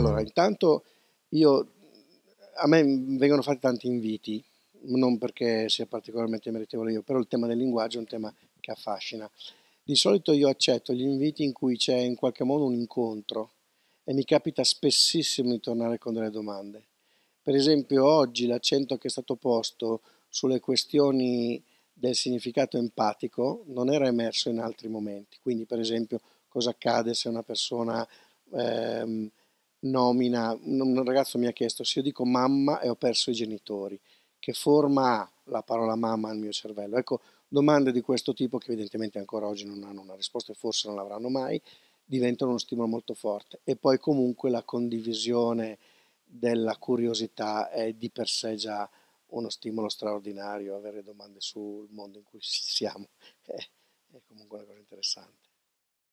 Allora, mm. intanto io, a me vengono fatti tanti inviti, non perché sia particolarmente meritevole io, però il tema del linguaggio è un tema che affascina. Di solito io accetto gli inviti in cui c'è in qualche modo un incontro e mi capita spessissimo di tornare con delle domande. Per esempio oggi l'accento che è stato posto sulle questioni del significato empatico non era emerso in altri momenti, quindi per esempio cosa accade se una persona ehm, nomina, un ragazzo mi ha chiesto se io dico mamma e ho perso i genitori, che forma ha la parola mamma al mio cervello? Ecco, domande di questo tipo che evidentemente ancora oggi non hanno una risposta e forse non l'avranno mai, diventano uno stimolo molto forte e poi comunque la condivisione della curiosità è di per sé già uno stimolo straordinario, avere domande sul mondo in cui siamo è, è comunque una cosa interessante.